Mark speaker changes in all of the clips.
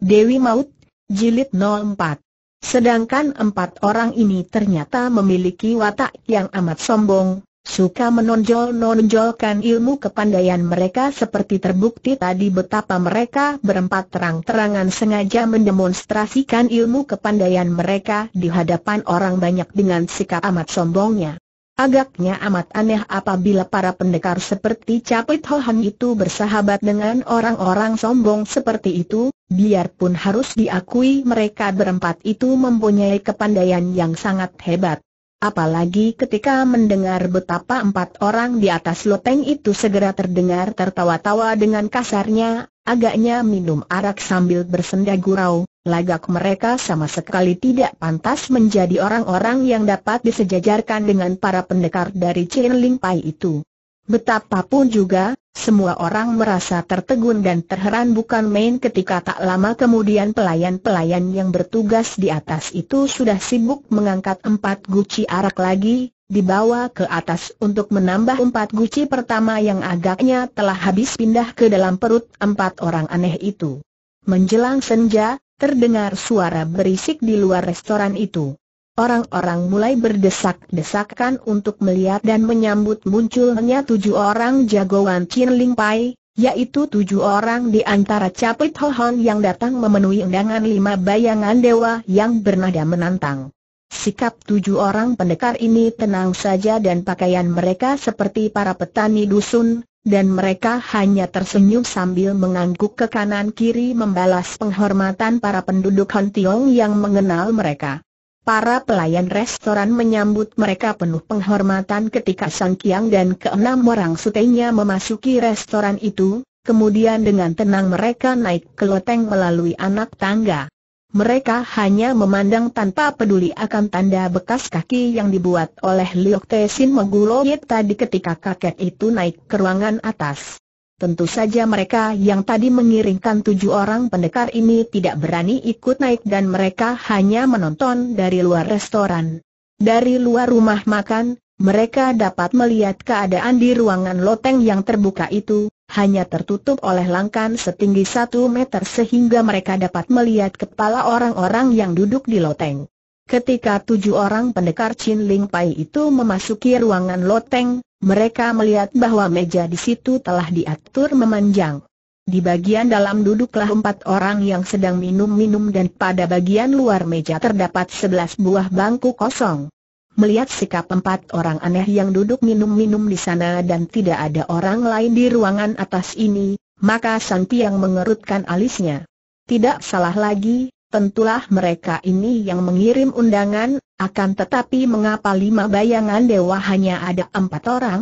Speaker 1: Dewi Maut, Jilid 04. Sedangkan empat orang ini ternyata memiliki watak yang amat sombong, suka menonjol-nonjolkan ilmu kepandaian mereka seperti terbukti tadi betapa mereka berempat terang-terangan sengaja mendemonstrasikan ilmu kepandaian mereka di hadapan orang banyak dengan sikap amat sombongnya. Agaknya amat aneh apabila para pendekar seperti Capit Hohan itu bersahabat dengan orang-orang sombong seperti itu, biarpun harus diakui mereka berempat itu mempunyai kepandaian yang sangat hebat. Apalagi ketika mendengar betapa empat orang di atas loteng itu segera terdengar tertawa-tawa dengan kasarnya, Agaknya minum arak sambil bersenda gurau, lagak mereka sama sekali tidak pantas menjadi orang-orang yang dapat disejajarkan dengan para pendekar dari Chin Ling Pai itu. Betapapun juga, semua orang merasa tertegun dan terheran bukan main ketika tak lama kemudian pelayan-pelayan yang bertugas di atas itu sudah sibuk mengangkat empat guci arak lagi, dibawa ke atas untuk menambah empat guci pertama yang agaknya telah habis pindah ke dalam perut empat orang aneh itu. Menjelang senja, terdengar suara berisik di luar restoran itu. Orang-orang mulai berdesak-desakan untuk melihat dan menyambut munculnya tujuh orang jagoan Chin Ling Pai, yaitu tujuh orang di antara Capit Hon yang datang memenuhi undangan lima bayangan dewa yang bernada menantang. Sikap tujuh orang pendekar ini tenang saja dan pakaian mereka seperti para petani dusun, dan mereka hanya tersenyum sambil mengangguk ke kanan kiri membalas penghormatan para penduduk Tiong yang mengenal mereka. Para pelayan restoran menyambut mereka penuh penghormatan ketika Sang Kiang dan keenam orang sutenya memasuki restoran itu, kemudian dengan tenang mereka naik ke loteng melalui anak tangga mereka hanya memandang tanpa peduli akan tanda bekas kaki yang dibuat oleh Liok Tesin Yit tadi ketika kakek itu naik ke ruangan atas. Tentu saja mereka yang tadi mengiringkan tujuh orang pendekar ini tidak berani ikut naik dan mereka hanya menonton dari luar restoran. Dari luar rumah makan, mereka dapat melihat keadaan di ruangan loteng yang terbuka itu, hanya tertutup oleh langkan setinggi satu meter sehingga mereka dapat melihat kepala orang-orang yang duduk di loteng. Ketika tujuh orang pendekar Chin Ling Pai itu memasuki ruangan loteng, mereka melihat bahwa meja di situ telah diatur memanjang. Di bagian dalam duduklah empat orang yang sedang minum-minum dan pada bagian luar meja terdapat sebelas buah bangku kosong. Melihat sikap empat orang aneh yang duduk minum-minum di sana dan tidak ada orang lain di ruangan atas ini, maka Sang Piang mengerutkan alisnya. Tidak salah lagi, tentulah mereka ini yang mengirim undangan, akan tetapi mengapa lima bayangan dewa hanya ada empat orang?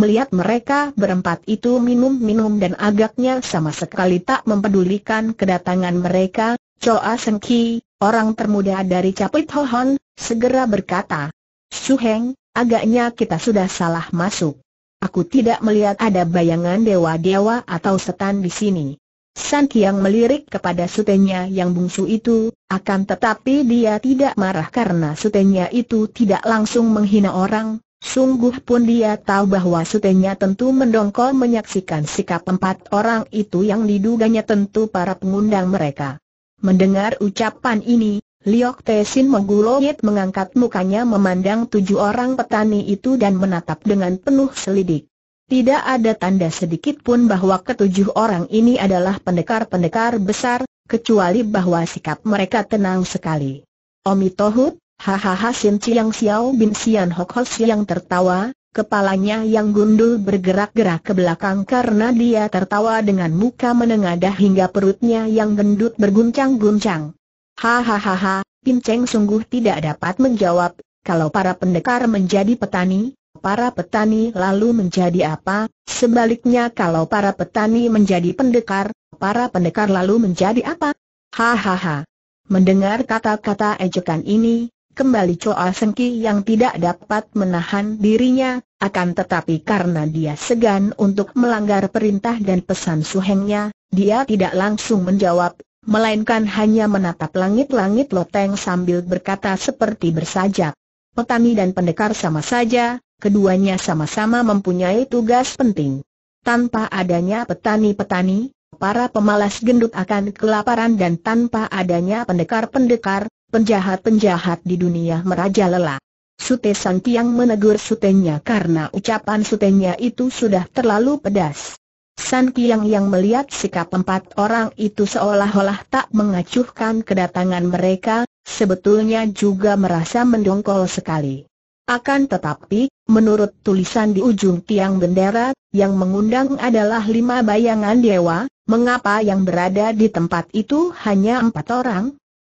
Speaker 1: Melihat mereka berempat itu minum-minum dan agaknya sama sekali tak mempedulikan kedatangan mereka, Choa Seng Ki, orang termuda dari Capit Hon, segera berkata, Suheng, agaknya kita sudah salah masuk. Aku tidak melihat ada bayangan dewa-dewa atau setan di sini. San Kiang melirik kepada sutenya yang bungsu itu, akan tetapi dia tidak marah karena sutenya itu tidak langsung menghina orang, sungguh pun dia tahu bahwa sutenya tentu mendongkol menyaksikan sikap empat orang itu yang diduganya tentu para pengundang mereka. Mendengar ucapan ini, Liok Tesin menggulungit mengangkat mukanya memandang tujuh orang petani itu dan menatap dengan penuh selidik. Tidak ada tanda sedikit pun bahwa ketujuh orang ini adalah pendekar-pendekar besar, kecuali bahwa sikap mereka tenang sekali. Omi Tohut, hahaha Sin Chiang Xiao Bin Sian Hok Ho Siang tertawa, Kepalanya yang gundul bergerak-gerak ke belakang karena dia tertawa dengan muka menengadah hingga perutnya yang gendut berguncang-guncang. Hahaha, Pinceng sungguh tidak dapat menjawab, kalau para pendekar menjadi petani, para petani lalu menjadi apa, sebaliknya kalau para petani menjadi pendekar, para pendekar lalu menjadi apa? Hahaha. Mendengar kata-kata ejekan ini, Kembali coa Sengki yang tidak dapat menahan dirinya, akan tetapi karena dia segan untuk melanggar perintah dan pesan suhengnya, dia tidak langsung menjawab, melainkan hanya menatap langit-langit loteng sambil berkata seperti bersajak. Petani dan pendekar sama saja, keduanya sama-sama mempunyai tugas penting. Tanpa adanya petani-petani, para pemalas gendut akan kelaparan dan tanpa adanya pendekar-pendekar, penjahat-penjahat di dunia merajalela. Sute San Tiang menegur sutenya karena ucapan sutenya itu sudah terlalu pedas. San Tiang yang melihat sikap empat orang itu seolah-olah tak mengacuhkan kedatangan mereka, sebetulnya juga merasa mendongkol sekali. Akan tetapi, menurut tulisan di ujung tiang bendera, yang mengundang adalah lima bayangan dewa, mengapa yang berada di tempat itu hanya empat orang?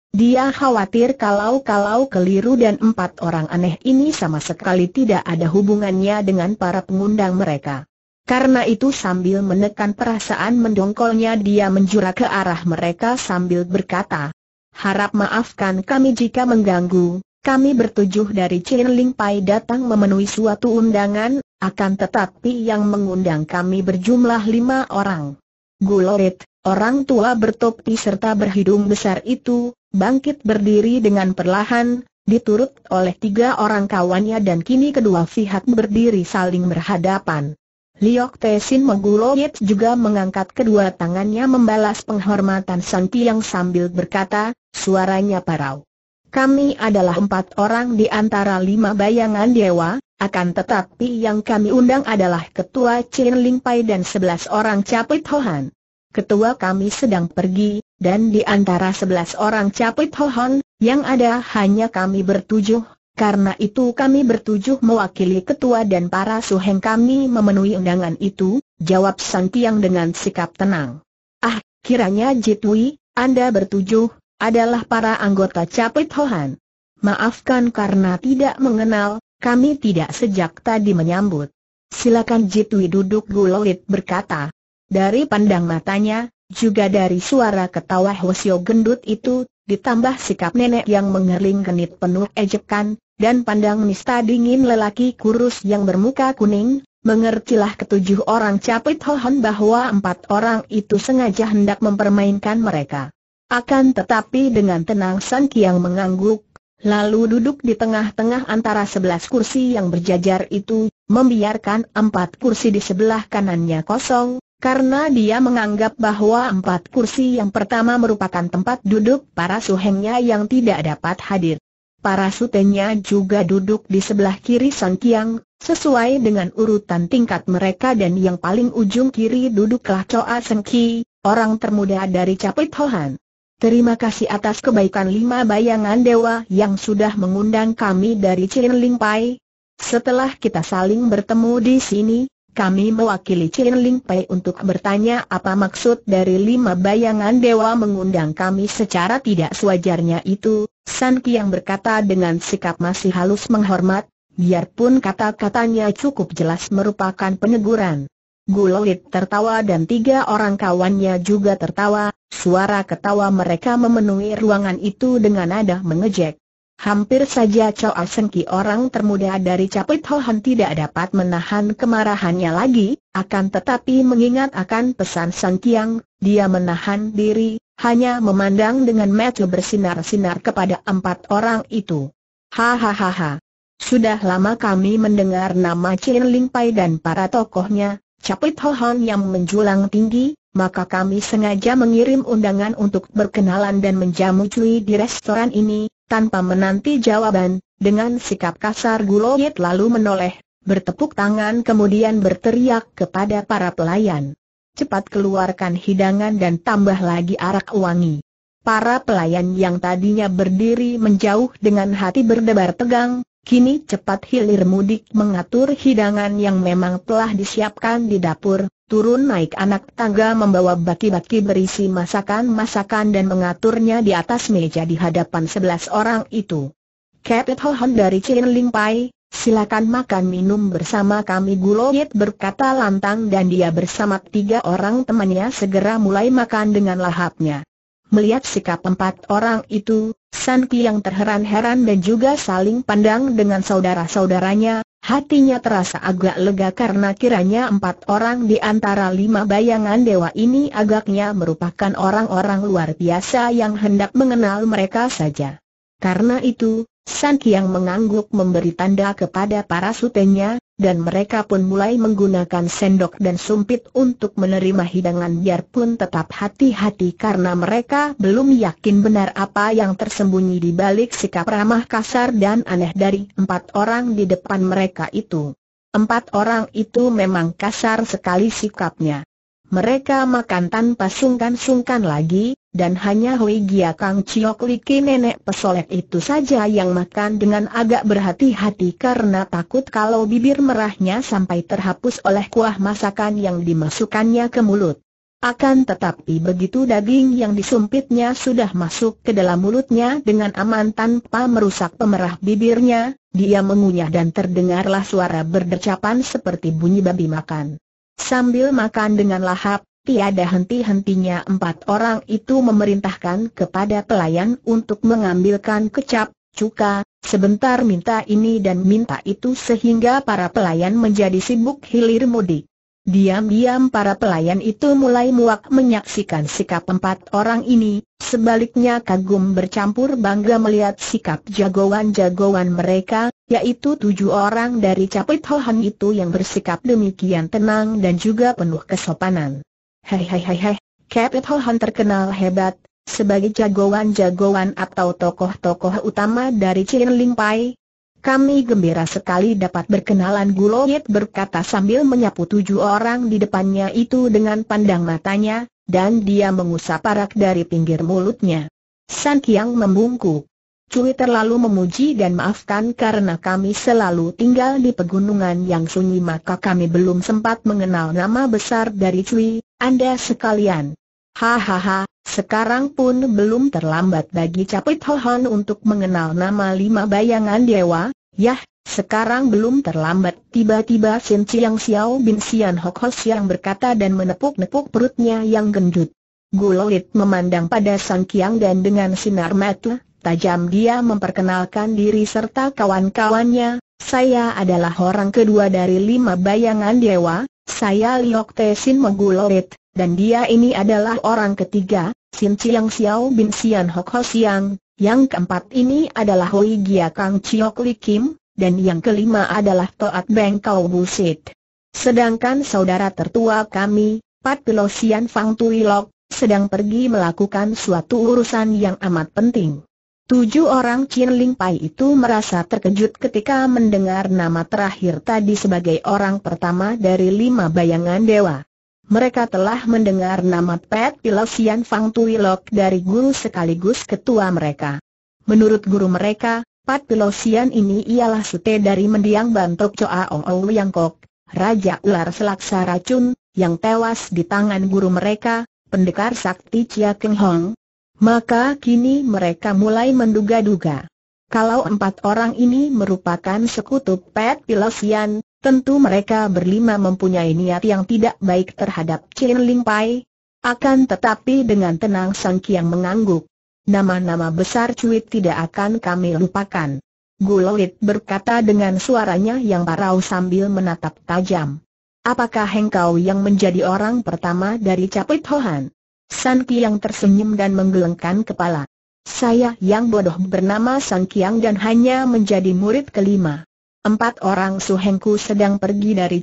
Speaker 1: Dia khawatir kalau-kalau keliru dan empat orang aneh ini sama sekali tidak ada hubungannya dengan para pengundang mereka. Karena itu sambil menekan perasaan mendongkolnya dia menjura ke arah mereka sambil berkata, Harap maafkan kami jika mengganggu, kami bertujuh dari Ling Pai datang memenuhi suatu undangan, akan tetapi yang mengundang kami berjumlah lima orang. Gulorit, orang tua bertopi serta berhidung besar itu, bangkit berdiri dengan perlahan, diturut oleh tiga orang kawannya dan kini kedua pihak berdiri saling berhadapan. Liok Tesin Meguloyet juga mengangkat kedua tangannya membalas penghormatan Santi yang sambil berkata, suaranya parau. Kami adalah empat orang di antara lima bayangan dewa, akan tetapi yang kami undang adalah Ketua Chin Ling Pai dan sebelas orang Capit Hohan ketua kami sedang pergi, dan di antara sebelas orang capit Hohon, yang ada hanya kami bertujuh, karena itu kami bertujuh mewakili ketua dan para suheng kami memenuhi undangan itu, jawab Santiang Tiang dengan sikap tenang. Ah, kiranya Jitui, Anda bertujuh, adalah para anggota capit hohon. Maafkan karena tidak mengenal, kami tidak sejak tadi menyambut. Silakan Jitui duduk Gulolit berkata, dari pandang matanya, juga dari suara ketawa Hwasyo gendut itu, ditambah sikap nenek yang mengerling genit penuh ejekan, dan pandang nista dingin lelaki kurus yang bermuka kuning, mengertilah ketujuh orang capit Hohon bahwa empat orang itu sengaja hendak mempermainkan mereka. Akan tetapi dengan tenang San Kiang mengangguk, lalu duduk di tengah-tengah antara sebelas kursi yang berjajar itu, membiarkan empat kursi di sebelah kanannya kosong, karena dia menganggap bahwa empat kursi yang pertama merupakan tempat duduk para suhengnya yang tidak dapat hadir. Para sutenya juga duduk di sebelah kiri San Kiang, sesuai dengan urutan tingkat mereka dan yang paling ujung kiri duduklah Choa Seng Ki, orang termuda dari Capit Hohan. Terima kasih atas kebaikan lima bayangan dewa yang sudah mengundang kami dari Cilin Ling Pai. Setelah kita saling bertemu di sini, kami mewakili Chin Ling Pei untuk bertanya apa maksud dari lima bayangan dewa mengundang kami secara tidak sewajarnya itu, San yang berkata dengan sikap masih halus menghormat, biarpun kata-katanya cukup jelas merupakan peneguran. Gulolit tertawa dan tiga orang kawannya juga tertawa, suara ketawa mereka memenuhi ruangan itu dengan nada mengejek. Hampir saja Chow Sengki orang termuda dari Capit Hohan tidak dapat menahan kemarahannya lagi, akan tetapi mengingat akan pesan Sang Kiang, dia menahan diri, hanya memandang dengan mata bersinar-sinar kepada empat orang itu. Hahaha. Sudah lama kami mendengar nama Chen Ling Pai dan para tokohnya, Capit Hohan yang menjulang tinggi, maka kami sengaja mengirim undangan untuk berkenalan dan menjamu cuy di restoran ini, tanpa menanti jawaban, dengan sikap kasar Guloyet lalu menoleh, bertepuk tangan kemudian berteriak kepada para pelayan. Cepat keluarkan hidangan dan tambah lagi arak wangi. Para pelayan yang tadinya berdiri menjauh dengan hati berdebar tegang, Kini cepat hilir mudik mengatur hidangan yang memang telah disiapkan di dapur, turun naik anak tangga membawa baki-baki berisi masakan-masakan dan mengaturnya di atas meja di hadapan sebelas orang itu. Kepit Hohon dari Chin Ling Pai, silakan makan minum bersama kami Guloyet berkata lantang dan dia bersama tiga orang temannya segera mulai makan dengan lahapnya. Melihat sikap empat orang itu, San yang terheran-heran dan juga saling pandang dengan saudara-saudaranya, hatinya terasa agak lega karena kiranya empat orang di antara lima bayangan dewa ini agaknya merupakan orang-orang luar biasa yang hendak mengenal mereka saja. Karena itu, San yang mengangguk memberi tanda kepada para sutenya, dan mereka pun mulai menggunakan sendok dan sumpit untuk menerima hidangan biarpun tetap hati-hati karena mereka belum yakin benar apa yang tersembunyi di balik sikap ramah kasar dan aneh dari empat orang di depan mereka itu. Empat orang itu memang kasar sekali sikapnya. Mereka makan tanpa sungkan-sungkan lagi, dan hanya Hui Gia Kang Chiok Liki nenek pesolek itu saja yang makan dengan agak berhati-hati karena takut kalau bibir merahnya sampai terhapus oleh kuah masakan yang dimasukkannya ke mulut. Akan tetapi begitu daging yang disumpitnya sudah masuk ke dalam mulutnya dengan aman tanpa merusak pemerah bibirnya, dia mengunyah dan terdengarlah suara berdecapan seperti bunyi babi makan. Sambil makan dengan lahap, tiada henti-hentinya empat orang itu memerintahkan kepada pelayan untuk mengambilkan kecap, cuka, sebentar minta ini dan minta itu sehingga para pelayan menjadi sibuk hilir mudik. Diam-diam para pelayan itu mulai muak menyaksikan sikap empat orang ini, sebaliknya kagum bercampur bangga melihat sikap jagoan-jagoan mereka, yaitu tujuh orang dari capit Hohan itu yang bersikap demikian tenang dan juga penuh kesopanan. Hei hei hei hei, capit Hohan terkenal hebat, sebagai jagoan-jagoan atau tokoh-tokoh utama dari Chin Ling Pai, kami gembira sekali dapat berkenalan Guloyet berkata sambil menyapu tujuh orang di depannya itu dengan pandang matanya, dan dia mengusap arak dari pinggir mulutnya. San Kiang membungkuk. Cui terlalu memuji dan maafkan karena kami selalu tinggal di pegunungan yang sunyi maka kami belum sempat mengenal nama besar dari Cui, Anda sekalian. Hahaha, sekarang pun belum terlambat bagi Capit Hohon untuk mengenal nama lima bayangan dewa, yah, sekarang belum terlambat tiba-tiba Sin Chiang Xiao bin Sian Hok Ho Siang berkata dan menepuk-nepuk perutnya yang gendut. Gulolit memandang pada Sang Kiang dan dengan sinar mata, tajam dia memperkenalkan diri serta kawan-kawannya, saya adalah orang kedua dari lima bayangan dewa, saya Liok Tesin Menggulolit, dan dia ini adalah orang ketiga, Sin Chiang Xiao Bin Sian Hok Ho Siang, yang keempat ini adalah Hui Gia Kang Chiok Li Kim, dan yang kelima adalah Toat Beng Kau Bu Sit. Sedangkan saudara tertua kami, Pat Pilo Sian Fang Tui Lok, sedang pergi melakukan suatu urusan yang amat penting. Tujuh orang Chin Ling Pai itu merasa terkejut ketika mendengar nama terakhir tadi sebagai orang pertama dari lima bayangan dewa mereka telah mendengar nama Pet Pilosian Fang Tui Lok dari guru sekaligus ketua mereka. Menurut guru mereka, Pat Pilosian ini ialah sute dari mendiang Bantok Choa Ong Ong Kok, Raja Ular Selaksa Racun, yang tewas di tangan guru mereka, pendekar sakti Chia Keng Hong. Maka kini mereka mulai menduga-duga. Kalau empat orang ini merupakan sekutu Pat Pilosian, Tentu mereka berlima mempunyai niat yang tidak baik terhadap Chin Ling Pai. Akan tetapi dengan tenang Sang Kiang mengangguk. Nama-nama besar cuit tidak akan kami lupakan. Gulolit berkata dengan suaranya yang parau sambil menatap tajam. Apakah hengkau yang menjadi orang pertama dari Capit Hohan? San Kiang tersenyum dan menggelengkan kepala. Saya yang bodoh bernama Sang Kiang dan hanya menjadi murid kelima. Empat orang suhengku sedang pergi dari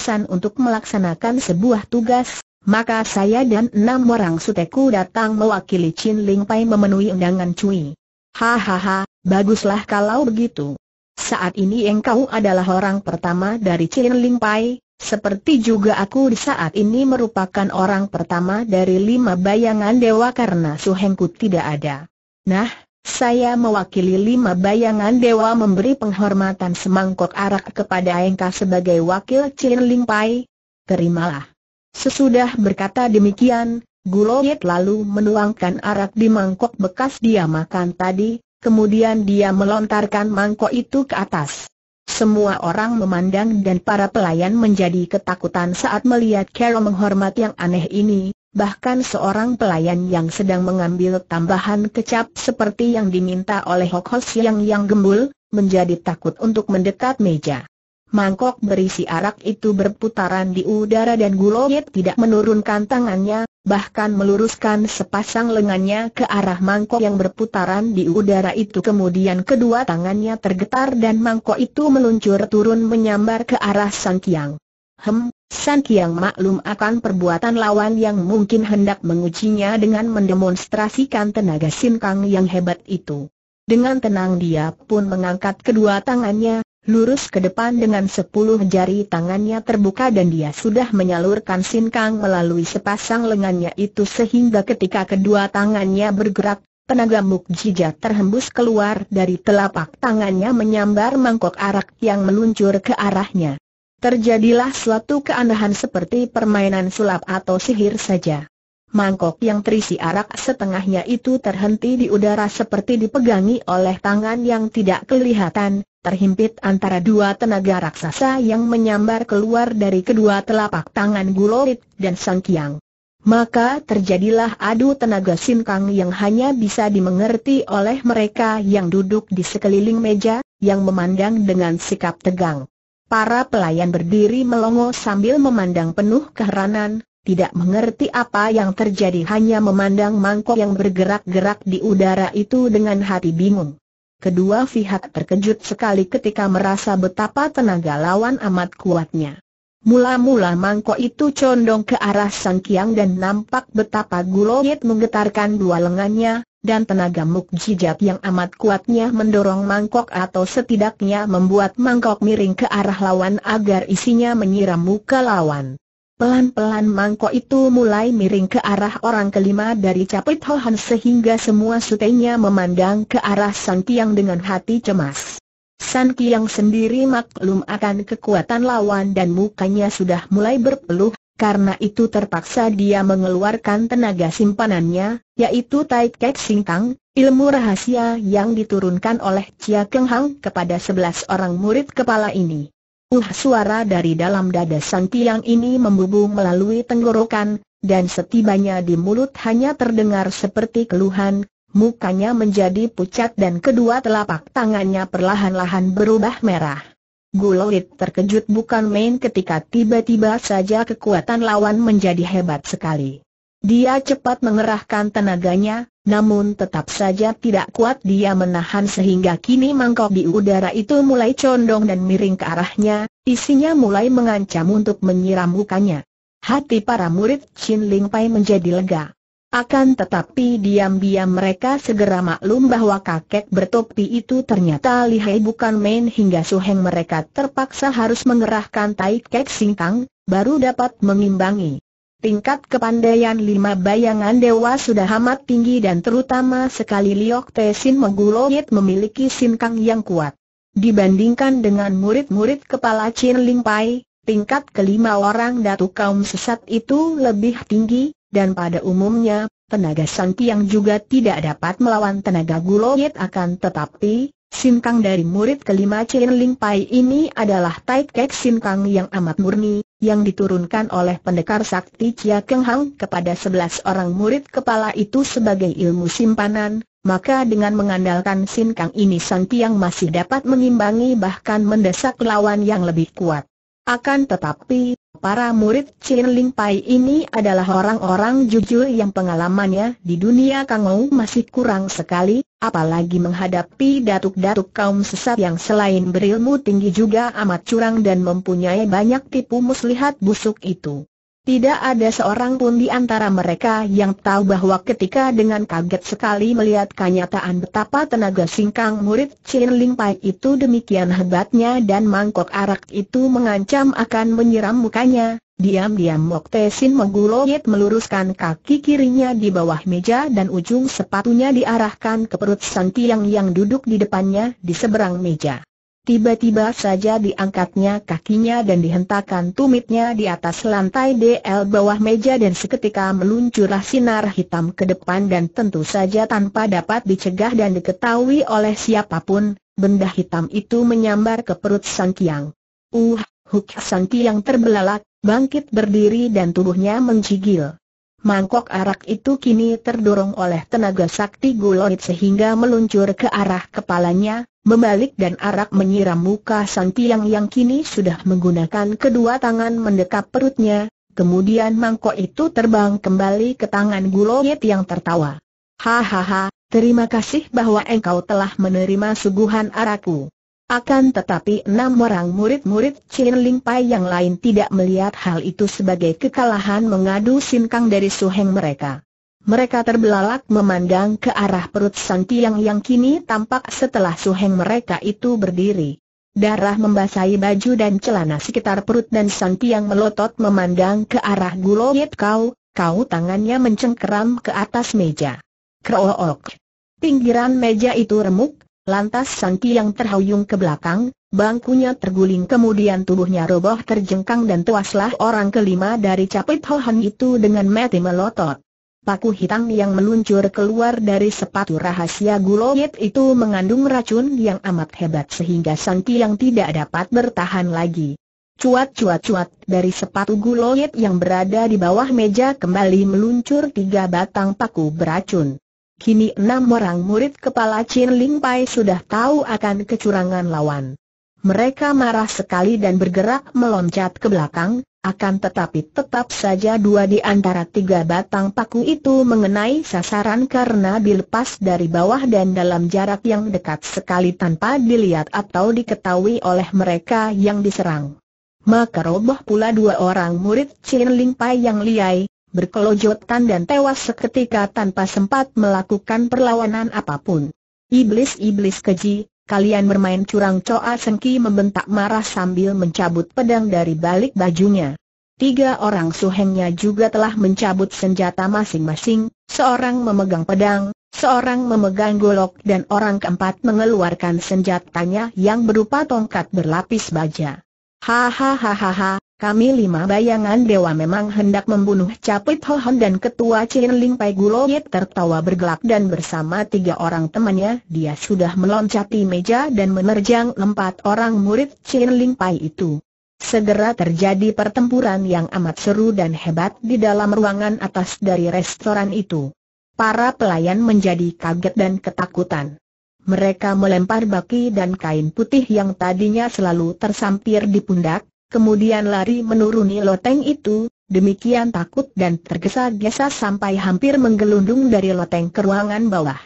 Speaker 1: San untuk melaksanakan sebuah tugas, maka saya dan enam orang suteku datang mewakili Chin Pai memenuhi undangan Cui. Hahaha, baguslah kalau begitu. Saat ini engkau adalah orang pertama dari Chin Pai, seperti juga aku di saat ini merupakan orang pertama dari lima bayangan dewa karena suhengku tidak ada. Nah, saya mewakili lima bayangan dewa memberi penghormatan semangkok arak kepada Engka sebagai wakil Cilin Ling Pai. Terimalah. Sesudah berkata demikian, Guloyet lalu menuangkan arak di mangkok bekas dia makan tadi, kemudian dia melontarkan mangkok itu ke atas. Semua orang memandang dan para pelayan menjadi ketakutan saat melihat Carol menghormat yang aneh ini, bahkan seorang pelayan yang sedang mengambil tambahan kecap seperti yang diminta oleh Hok Ho Siang yang gembul, menjadi takut untuk mendekat meja. Mangkok berisi arak itu berputaran di udara dan Guloyet tidak menurunkan tangannya, bahkan meluruskan sepasang lengannya ke arah mangkok yang berputaran di udara itu. Kemudian kedua tangannya tergetar dan mangkok itu meluncur turun menyambar ke arah Sang Kiang. Hem, San Kiang maklum akan perbuatan lawan yang mungkin hendak mengucinya dengan mendemonstrasikan tenaga Sin Kang yang hebat itu. Dengan tenang dia pun mengangkat kedua tangannya, lurus ke depan dengan sepuluh jari tangannya terbuka dan dia sudah menyalurkan Sin Kang melalui sepasang lengannya itu sehingga ketika kedua tangannya bergerak, Tenaga mukjizat terhembus keluar dari telapak tangannya menyambar mangkok arak yang meluncur ke arahnya. Terjadilah suatu keanehan seperti permainan sulap atau sihir saja. Mangkok yang terisi arak setengahnya itu terhenti di udara seperti dipegangi oleh tangan yang tidak kelihatan, terhimpit antara dua tenaga raksasa yang menyambar keluar dari kedua telapak tangan Gulorit dan Sangkiang. Maka terjadilah adu tenaga sinkang yang hanya bisa dimengerti oleh mereka yang duduk di sekeliling meja, yang memandang dengan sikap tegang. Para pelayan berdiri melongo sambil memandang penuh keheranan, tidak mengerti apa yang terjadi hanya memandang mangkok yang bergerak-gerak di udara itu dengan hati bingung. Kedua pihak terkejut sekali ketika merasa betapa tenaga lawan amat kuatnya. Mula-mula mangkok itu condong ke arah Sang Kiang dan nampak betapa Guloyet menggetarkan dua lengannya, dan tenaga mukjizat yang amat kuatnya mendorong mangkok atau setidaknya membuat mangkok miring ke arah lawan agar isinya menyiram muka lawan. Pelan-pelan mangkok itu mulai miring ke arah orang kelima dari capit Hohan sehingga semua sutenya memandang ke arah San Tiang dengan hati cemas. San Kiang sendiri maklum akan kekuatan lawan dan mukanya sudah mulai berpeluh karena itu terpaksa dia mengeluarkan tenaga simpanannya, yaitu Tai Kek Sing Singkang, ilmu rahasia yang diturunkan oleh Chia Keng Hang kepada sebelas orang murid kepala ini. Uh suara dari dalam dada Sang Tiang ini membubung melalui tenggorokan, dan setibanya di mulut hanya terdengar seperti keluhan, mukanya menjadi pucat dan kedua telapak tangannya perlahan-lahan berubah merah. Gulolit terkejut bukan main ketika tiba-tiba saja kekuatan lawan menjadi hebat sekali. Dia cepat mengerahkan tenaganya, namun tetap saja tidak kuat dia menahan sehingga kini mangkok di udara itu mulai condong dan miring ke arahnya, isinya mulai mengancam untuk menyiram mukanya. Hati para murid Chin Ling Pai menjadi lega. Akan tetapi diam-diam mereka segera maklum bahwa kakek bertopi itu ternyata lihai bukan main hingga suheng mereka terpaksa harus mengerahkan tai kek singkang, baru dapat mengimbangi. Tingkat kepandaian lima bayangan dewa sudah amat tinggi dan terutama sekali Liok Tesin Megulongit memiliki singkang yang kuat. Dibandingkan dengan murid-murid kepala Chin Ling Pai, tingkat kelima orang datu kaum sesat itu lebih tinggi, dan pada umumnya, tenaga San yang juga tidak dapat melawan tenaga Guloyet akan tetapi, Sin dari murid kelima Chen Ling Pai ini adalah Tai Kek Sin yang amat murni, yang diturunkan oleh pendekar sakti Chia Keng Hang kepada sebelas orang murid kepala itu sebagai ilmu simpanan, maka dengan mengandalkan Sin ini San yang masih dapat mengimbangi bahkan mendesak lawan yang lebih kuat. Akan tetapi, para murid Chin Ling Pai ini adalah orang-orang jujur yang pengalamannya di dunia Ou masih kurang sekali, apalagi menghadapi datuk-datuk kaum sesat yang selain berilmu tinggi juga amat curang dan mempunyai banyak tipu muslihat busuk itu. Tidak ada seorang pun di antara mereka yang tahu bahwa ketika dengan kaget sekali melihat kenyataan betapa tenaga singkang murid Chin Ling Pai itu demikian hebatnya dan mangkok arak itu mengancam akan menyiram mukanya, diam-diam Mok Tesin mengguloyet meluruskan kaki kirinya di bawah meja dan ujung sepatunya diarahkan ke perut Sang Tiang yang duduk di depannya di seberang meja. Tiba-tiba saja diangkatnya kakinya dan dihentakkan tumitnya di atas lantai DL bawah meja dan seketika meluncurlah sinar hitam ke depan dan tentu saja tanpa dapat dicegah dan diketahui oleh siapapun, benda hitam itu menyambar ke perut Sang Kiang. Uh, Huk Sang Kiang terbelalak, bangkit berdiri dan tubuhnya menjigil. Mangkok arak itu kini terdorong oleh tenaga sakti gulorit sehingga meluncur ke arah kepalanya, membalik dan arak menyiram muka Sang Tiang yang kini sudah menggunakan kedua tangan mendekap perutnya, kemudian mangkok itu terbang kembali ke tangan Guloyet yang tertawa. Hahaha, terima kasih bahwa engkau telah menerima suguhan araku. Akan tetapi enam orang murid-murid Chin Ling Pai yang lain tidak melihat hal itu sebagai kekalahan mengadu sinkang dari suheng mereka. Mereka terbelalak memandang ke arah perut Sang Tiang yang kini tampak setelah suheng mereka itu berdiri. Darah membasahi baju dan celana sekitar perut dan Sang Tiang melotot memandang ke arah Gulo Yit Kau, kau tangannya mencengkeram ke atas meja. Krook. Pinggiran meja itu remuk, lantas Sang Tiang terhuyung ke belakang, bangkunya terguling kemudian tubuhnya roboh terjengkang dan tuaslah orang kelima dari capit Hohan itu dengan mati melotot. Paku hitam yang meluncur keluar dari sepatu rahasia Guloyet itu mengandung racun yang amat hebat sehingga Sang yang tidak dapat bertahan lagi. Cuat-cuat-cuat dari sepatu Guloyet yang berada di bawah meja kembali meluncur tiga batang paku beracun. Kini enam orang murid kepala Chin Ling Pai sudah tahu akan kecurangan lawan. Mereka marah sekali dan bergerak meloncat ke belakang, akan tetapi tetap saja dua di antara tiga batang paku itu mengenai sasaran karena dilepas dari bawah dan dalam jarak yang dekat sekali tanpa dilihat atau diketahui oleh mereka yang diserang. Maka roboh pula dua orang murid Chin Ling Pai yang liai, berkelojotan dan tewas seketika tanpa sempat melakukan perlawanan apapun. Iblis-iblis keji, kalian bermain curang Coa Senki membentak marah sambil mencabut pedang dari balik bajunya. Tiga orang suhengnya juga telah mencabut senjata masing-masing, seorang memegang pedang, seorang memegang golok dan orang keempat mengeluarkan senjatanya yang berupa tongkat berlapis baja. Hahaha, kami lima bayangan dewa memang hendak membunuh Capit Hohon dan ketua Ling Pai Guloyet tertawa bergelak dan bersama tiga orang temannya dia sudah meloncati meja dan menerjang empat orang murid Ling Pai itu. Segera terjadi pertempuran yang amat seru dan hebat di dalam ruangan atas dari restoran itu. Para pelayan menjadi kaget dan ketakutan. Mereka melempar baki dan kain putih yang tadinya selalu tersampir di pundak, kemudian lari menuruni loteng itu, demikian takut dan tergesa-gesa sampai hampir menggelundung dari loteng ke ruangan bawah.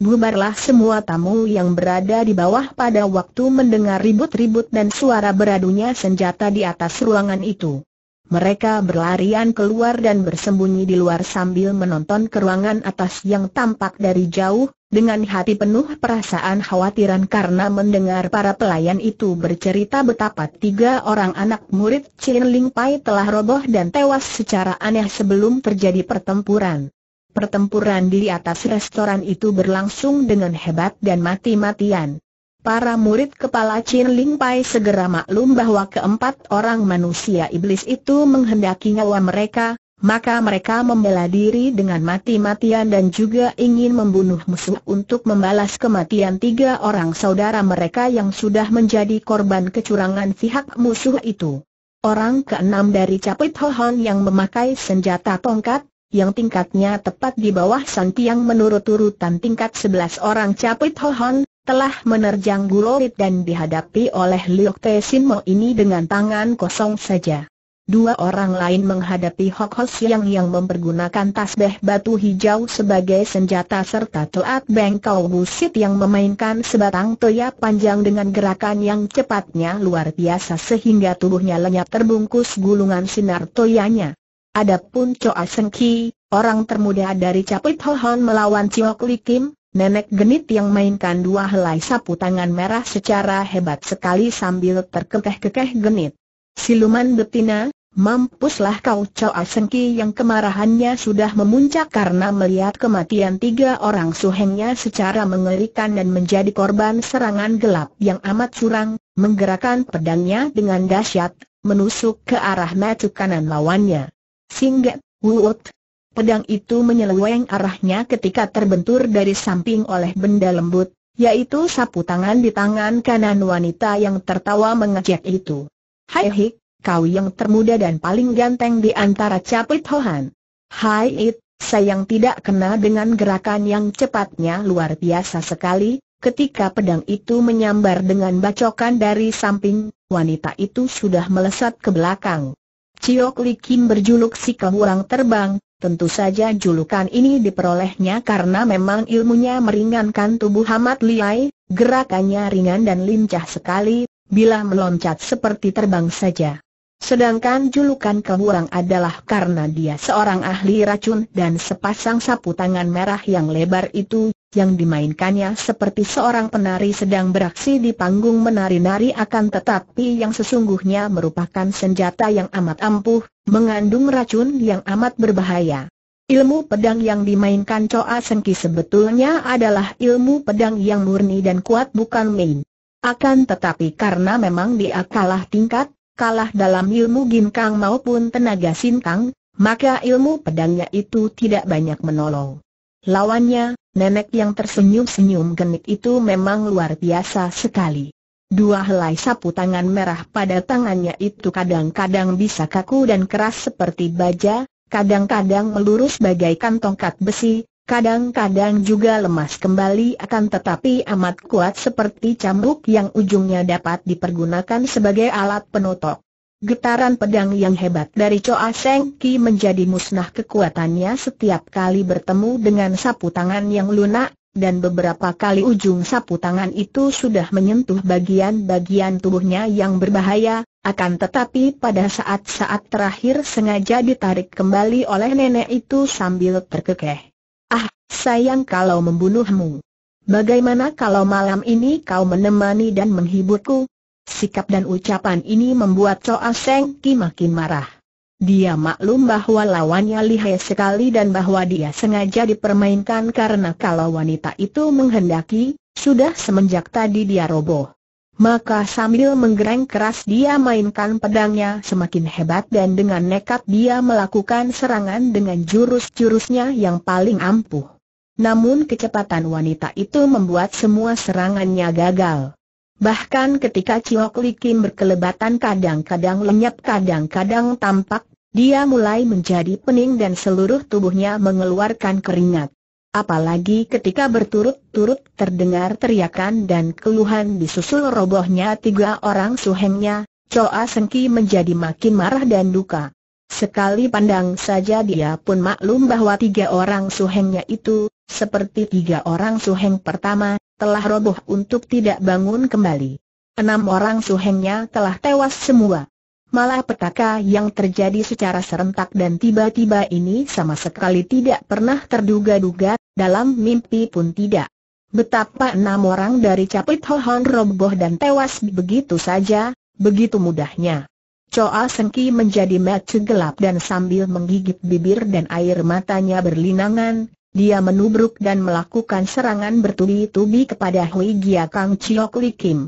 Speaker 1: Bubarlah semua tamu yang berada di bawah pada waktu mendengar ribut-ribut dan suara beradunya senjata di atas ruangan itu. Mereka berlarian keluar dan bersembunyi di luar sambil menonton ke ruangan atas yang tampak dari jauh, dengan hati penuh perasaan khawatiran karena mendengar para pelayan itu bercerita betapa tiga orang anak murid Chin Ling Pai telah roboh dan tewas secara aneh sebelum terjadi pertempuran. Pertempuran di atas restoran itu berlangsung dengan hebat dan mati-matian. Para murid kepala Chin Ling Pai segera maklum bahwa keempat orang manusia iblis itu menghendaki nyawa mereka, maka mereka membela diri dengan mati-matian dan juga ingin membunuh musuh untuk membalas kematian tiga orang saudara mereka yang sudah menjadi korban kecurangan pihak musuh itu. Orang keenam dari Capit Hohon yang memakai senjata tongkat, yang tingkatnya tepat di bawah San yang menurut urutan tingkat 11 orang Capit Hohon, telah menerjang Gulorit dan dihadapi oleh Liok Te Sin Mo ini dengan tangan kosong saja. Dua orang lain menghadapi Hok Ho Siang yang mempergunakan tasbeh batu hijau sebagai senjata serta Toat Beng Kau Busit yang memainkan sebatang toya panjang dengan gerakan yang cepatnya luar biasa sehingga tubuhnya lenyap terbungkus gulungan sinar toyanya. Adapun Choa Seng Ki, orang termuda dari Capit Ho Hon melawan Chiok Li Kim, Nenek genit yang mainkan dua helai sapu tangan merah secara hebat sekali sambil terkekeh-kekeh genit. Siluman betina, mampuslah kau Choa Asengki yang kemarahannya sudah memuncak karena melihat kematian tiga orang suhengnya secara mengerikan dan menjadi korban serangan gelap yang amat curang, menggerakkan pedangnya dengan dahsyat, menusuk ke arah mata kanan lawannya. Singgat, Wuot, Pedang itu menyeleweng arahnya ketika terbentur dari samping oleh benda lembut, yaitu sapu tangan di tangan kanan wanita yang tertawa mengejek itu. Hai Hik, kau yang termuda dan paling ganteng di antara capit Hohan. Hai It, sayang tidak kena dengan gerakan yang cepatnya luar biasa sekali, ketika pedang itu menyambar dengan bacokan dari samping, wanita itu sudah melesat ke belakang. Ciok Li Kim berjuluk si kehurang terbang, Tentu saja julukan ini diperolehnya karena memang ilmunya meringankan tubuh Hamad Liai, gerakannya ringan dan lincah sekali, bila meloncat seperti terbang saja. Sedangkan julukan kehurang adalah karena dia seorang ahli racun dan sepasang sapu tangan merah yang lebar itu yang dimainkannya seperti seorang penari sedang beraksi di panggung menari-nari akan tetapi yang sesungguhnya merupakan senjata yang amat ampuh, mengandung racun yang amat berbahaya. Ilmu pedang yang dimainkan Coa Sengki sebetulnya adalah ilmu pedang yang murni dan kuat bukan main. Akan tetapi karena memang dia kalah tingkat, kalah dalam ilmu ginkang maupun tenaga sinkang, maka ilmu pedangnya itu tidak banyak menolong. Lawannya, Nenek yang tersenyum-senyum genit itu memang luar biasa sekali. Dua helai sapu tangan merah pada tangannya itu kadang-kadang bisa kaku dan keras seperti baja, kadang-kadang melurus bagaikan tongkat besi, kadang-kadang juga lemas kembali akan tetapi amat kuat seperti cambuk yang ujungnya dapat dipergunakan sebagai alat penotok. Getaran pedang yang hebat dari Choa Seng Ki menjadi musnah kekuatannya setiap kali bertemu dengan sapu tangan yang lunak, dan beberapa kali ujung sapu tangan itu sudah menyentuh bagian-bagian tubuhnya yang berbahaya, akan tetapi pada saat-saat terakhir sengaja ditarik kembali oleh nenek itu sambil terkekeh. Ah, sayang kalau membunuhmu. Bagaimana kalau malam ini kau menemani dan menghiburku, Sikap dan ucapan ini membuat Choa Seng Ki makin marah. Dia maklum bahwa lawannya lihai sekali dan bahwa dia sengaja dipermainkan karena kalau wanita itu menghendaki, sudah semenjak tadi dia roboh. Maka sambil menggereng keras dia mainkan pedangnya semakin hebat dan dengan nekat dia melakukan serangan dengan jurus-jurusnya yang paling ampuh. Namun kecepatan wanita itu membuat semua serangannya gagal. Bahkan ketika Ciok Likim berkelebatan kadang-kadang lenyap kadang-kadang tampak, dia mulai menjadi pening dan seluruh tubuhnya mengeluarkan keringat. Apalagi ketika berturut-turut terdengar teriakan dan keluhan disusul robohnya tiga orang suhengnya, Choa Sengki menjadi makin marah dan duka. Sekali pandang saja dia pun maklum bahwa tiga orang suhengnya itu, seperti tiga orang suheng pertama, telah roboh untuk tidak bangun kembali. Enam orang suhengnya telah tewas semua. Malah petaka yang terjadi secara serentak dan tiba-tiba ini sama sekali tidak pernah terduga-duga, dalam mimpi pun tidak. Betapa enam orang dari Capit Hohon roboh dan tewas begitu saja, begitu mudahnya. Coa Sengki menjadi mata gelap dan sambil menggigit bibir dan air matanya berlinangan, dia menubruk dan melakukan serangan bertubi-tubi kepada Hui Gia Kang Chiok Li Kim.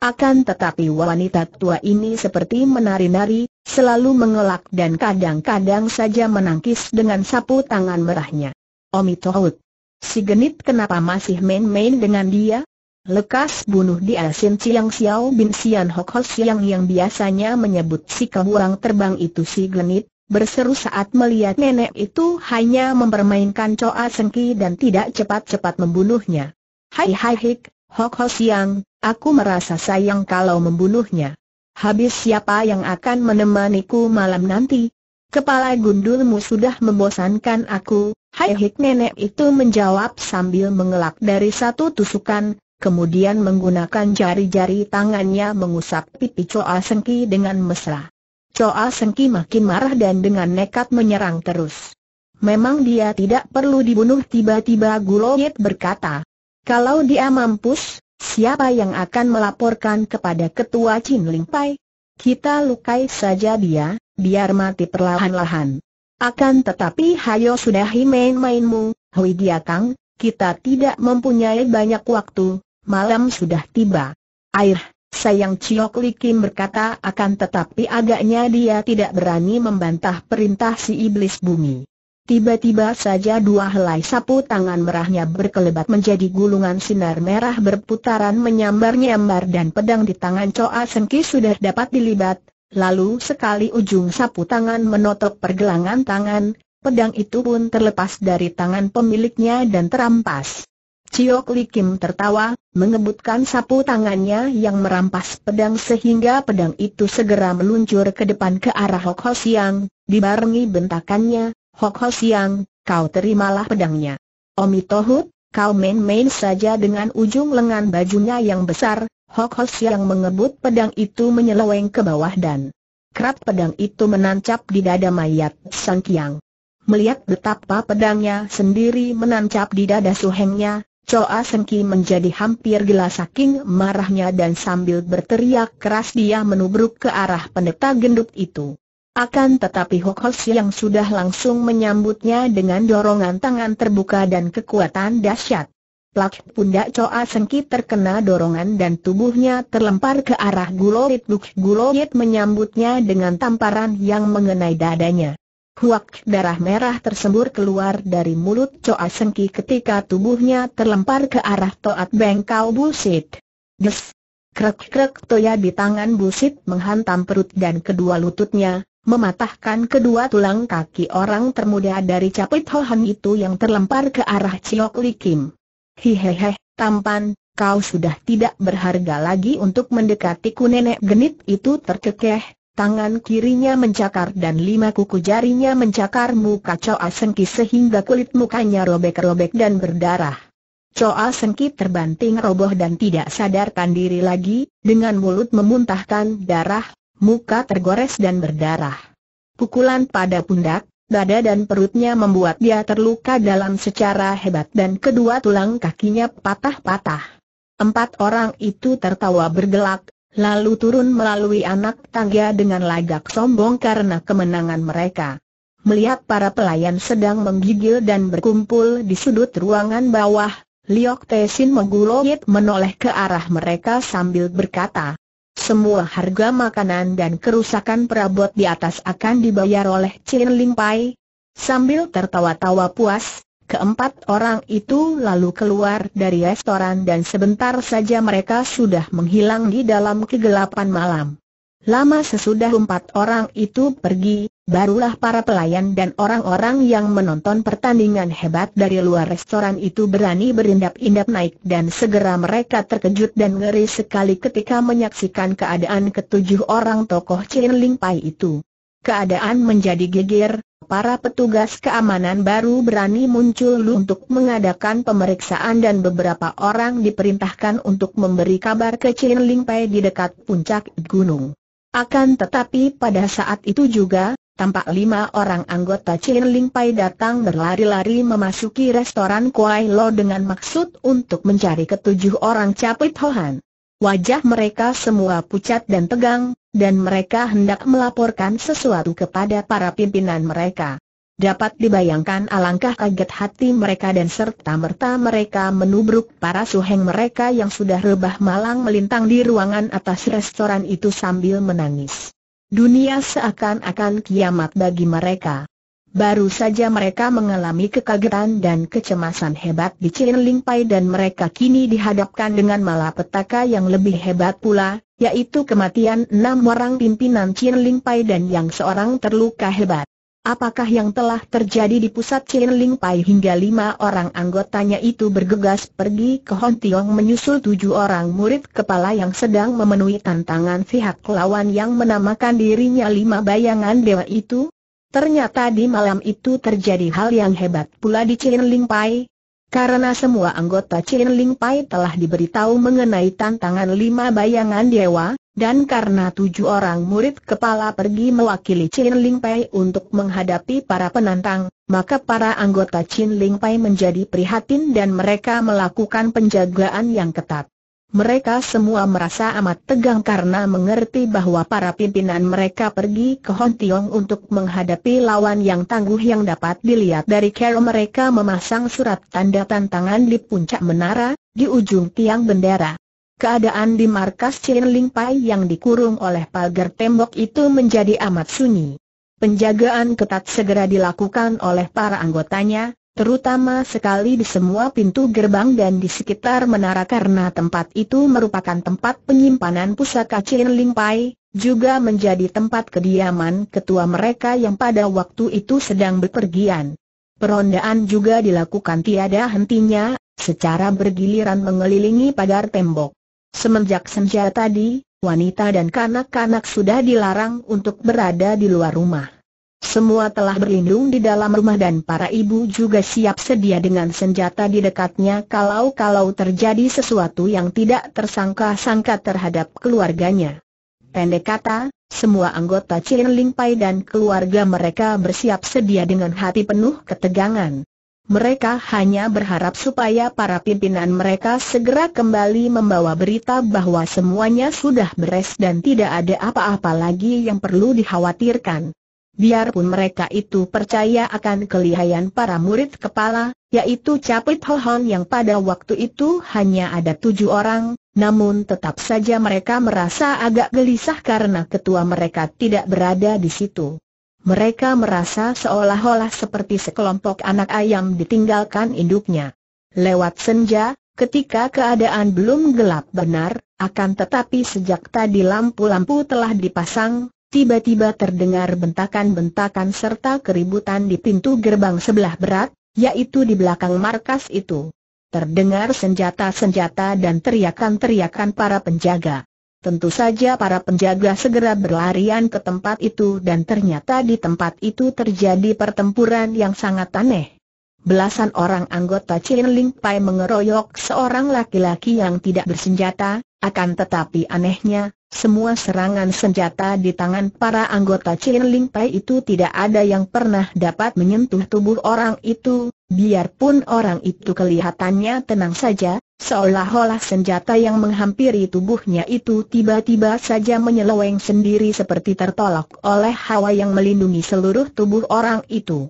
Speaker 1: Akan tetapi wanita tua ini seperti menari-nari, selalu mengelak dan kadang-kadang saja menangkis dengan sapu tangan merahnya. Omi Tohut. Si genit kenapa masih main-main dengan dia? Lekas bunuh dia Sin Chiang Xiao Bin Sian Hok Ho Siang yang biasanya menyebut si kehurang terbang itu si genit, berseru saat melihat nenek itu hanya mempermainkan Choa Sengki dan tidak cepat-cepat membunuhnya. Hai hai hik, Hok Ho Siang, aku merasa sayang kalau membunuhnya. Habis siapa yang akan menemaniku malam nanti? Kepala gundulmu sudah membosankan aku, hai hik nenek itu menjawab sambil mengelak dari satu tusukan, kemudian menggunakan jari-jari tangannya mengusap pipi Choa Sengki dengan mesra. Choa Sengki makin marah dan dengan nekat menyerang terus. Memang dia tidak perlu dibunuh tiba-tiba Guloyet berkata. Kalau dia mampus, siapa yang akan melaporkan kepada ketua Chin Ling Pai? Kita lukai saja dia, biar mati perlahan-lahan. Akan tetapi hayo sudahi main-mainmu, Hui Giatang, kita tidak mempunyai banyak waktu, malam sudah tiba. Air, Sayang Chiok Li Kim berkata akan tetapi agaknya dia tidak berani membantah perintah si iblis bumi. Tiba-tiba saja dua helai sapu tangan merahnya berkelebat menjadi gulungan sinar merah berputaran menyambar-nyambar dan pedang di tangan Choa Sengki sudah dapat dilibat. Lalu sekali ujung sapu tangan menotok pergelangan tangan, pedang itu pun terlepas dari tangan pemiliknya dan terampas. Ciok Li Kim tertawa, mengebutkan sapu tangannya yang merampas pedang sehingga pedang itu segera meluncur ke depan ke arah Hok Ho Siang, dibarengi bentakannya, Hok Ho Siang, kau terimalah pedangnya. Omi Tohut, kau main-main saja dengan ujung lengan bajunya yang besar, Hok Ho Siang mengebut pedang itu menyeleweng ke bawah dan kerap pedang itu menancap di dada mayat Sang Kiang. Melihat betapa pedangnya sendiri menancap di dada suhengnya, Choa Sengki menjadi hampir gila saking marahnya dan sambil berteriak keras dia menubruk ke arah pendeta gendut itu. Akan tetapi Hos yang sudah langsung menyambutnya dengan dorongan tangan terbuka dan kekuatan dahsyat. Plak pundak Coa Sengki terkena dorongan dan tubuhnya terlempar ke arah Gulorit Buk. Gulorit menyambutnya dengan tamparan yang mengenai dadanya. Huak darah merah tersembur keluar dari mulut Choa Sengki ketika tubuhnya terlempar ke arah Toat Bengkau Busit. Des! Krek-krek Toya di tangan Busit menghantam perut dan kedua lututnya, mematahkan kedua tulang kaki orang termuda dari capit Hohan itu yang terlempar ke arah Chiok Likim. Hihehe, tampan, kau sudah tidak berharga lagi untuk mendekatiku nenek genit itu terkekeh, Tangan kirinya mencakar dan lima kuku jarinya mencakar muka Choa Sengki sehingga kulit mukanya robek-robek dan berdarah. Choa Sengki terbanting roboh dan tidak sadarkan diri lagi, dengan mulut memuntahkan darah, muka tergores dan berdarah. Pukulan pada pundak, dada dan perutnya membuat dia terluka dalam secara hebat dan kedua tulang kakinya patah-patah. Empat orang itu tertawa bergelak, lalu turun melalui anak tangga dengan lagak sombong karena kemenangan mereka. Melihat para pelayan sedang menggigil dan berkumpul di sudut ruangan bawah, Liok Tesin menggulungit menoleh ke arah mereka sambil berkata, semua harga makanan dan kerusakan perabot di atas akan dibayar oleh Chin Ling Pai. Sambil tertawa-tawa puas, Keempat orang itu lalu keluar dari restoran dan sebentar saja mereka sudah menghilang di dalam kegelapan malam. Lama sesudah empat orang itu pergi, barulah para pelayan dan orang-orang yang menonton pertandingan hebat dari luar restoran itu berani berindap-indap naik dan segera mereka terkejut dan ngeri sekali ketika menyaksikan keadaan ketujuh orang tokoh Chin Ling Pai itu. Keadaan menjadi geger, para petugas keamanan baru berani muncul untuk mengadakan pemeriksaan dan beberapa orang diperintahkan untuk memberi kabar ke Chin Ling Pai di dekat puncak gunung. Akan tetapi pada saat itu juga, tampak lima orang anggota Chin Ling Pai datang berlari-lari memasuki restoran Kuai Lo dengan maksud untuk mencari ketujuh orang capit Hohan. Wajah mereka semua pucat dan tegang, dan mereka hendak melaporkan sesuatu kepada para pimpinan mereka. Dapat dibayangkan alangkah kaget hati mereka dan serta-merta mereka menubruk para suheng mereka yang sudah rebah malang melintang di ruangan atas restoran itu sambil menangis. Dunia seakan-akan kiamat bagi mereka. Baru saja mereka mengalami kekagetan dan kecemasan hebat di Chin Ling dan mereka kini dihadapkan dengan malapetaka yang lebih hebat pula, yaitu kematian enam orang pimpinan Chin Ling Pai dan yang seorang terluka hebat. Apakah yang telah terjadi di pusat Chin Ling Pai hingga lima orang anggotanya itu bergegas pergi ke Hon Tiong menyusul tujuh orang murid kepala yang sedang memenuhi tantangan pihak lawan yang menamakan dirinya lima bayangan dewa itu? Ternyata di malam itu terjadi hal yang hebat pula di Chin Ling Pai, karena semua anggota Chin Ling Pai telah diberitahu mengenai tantangan lima bayangan dewa, dan karena tujuh orang murid kepala pergi mewakili Chin Ling Pai untuk menghadapi para penantang, maka para anggota Chin Ling Pai menjadi prihatin dan mereka melakukan penjagaan yang ketat. Mereka semua merasa amat tegang karena mengerti bahwa para pimpinan mereka pergi ke Hong Tiong untuk menghadapi lawan yang tangguh yang dapat dilihat dari cara mereka memasang surat tanda tantangan di puncak menara, di ujung tiang bendera. Keadaan di markas Chin Ling Pai yang dikurung oleh pagar tembok itu menjadi amat sunyi. Penjagaan ketat segera dilakukan oleh para anggotanya, terutama sekali di semua pintu gerbang dan di sekitar menara karena tempat itu merupakan tempat penyimpanan pusaka Chin Ling Pai, juga menjadi tempat kediaman ketua mereka yang pada waktu itu sedang berpergian. Perondaan juga dilakukan tiada hentinya, secara bergiliran mengelilingi pagar tembok. Semenjak senja tadi, wanita dan kanak-kanak sudah dilarang untuk berada di luar rumah. Semua telah berlindung di dalam rumah dan para ibu juga siap sedia dengan senjata di dekatnya kalau-kalau terjadi sesuatu yang tidak tersangka-sangka terhadap keluarganya. Pendek kata, semua anggota Chin Ling Pai dan keluarga mereka bersiap sedia dengan hati penuh ketegangan. Mereka hanya berharap supaya para pimpinan mereka segera kembali membawa berita bahwa semuanya sudah beres dan tidak ada apa-apa lagi yang perlu dikhawatirkan biarpun mereka itu percaya akan kelihayan para murid kepala, yaitu Capit Hohon yang pada waktu itu hanya ada tujuh orang, namun tetap saja mereka merasa agak gelisah karena ketua mereka tidak berada di situ. Mereka merasa seolah-olah seperti sekelompok anak ayam ditinggalkan induknya. Lewat senja, ketika keadaan belum gelap benar, akan tetapi sejak tadi lampu-lampu telah dipasang, tiba-tiba terdengar bentakan-bentakan serta keributan di pintu gerbang sebelah berat, yaitu di belakang markas itu. Terdengar senjata-senjata dan teriakan-teriakan para penjaga. Tentu saja para penjaga segera berlarian ke tempat itu dan ternyata di tempat itu terjadi pertempuran yang sangat aneh. Belasan orang anggota Chin Ling Pai mengeroyok seorang laki-laki yang tidak bersenjata, akan tetapi anehnya, semua serangan senjata di tangan para anggota Chin Ling Pai itu tidak ada yang pernah dapat menyentuh tubuh orang itu, biarpun orang itu kelihatannya tenang saja, seolah-olah senjata yang menghampiri tubuhnya itu tiba-tiba saja menyeleweng sendiri seperti tertolak oleh hawa yang melindungi seluruh tubuh orang itu.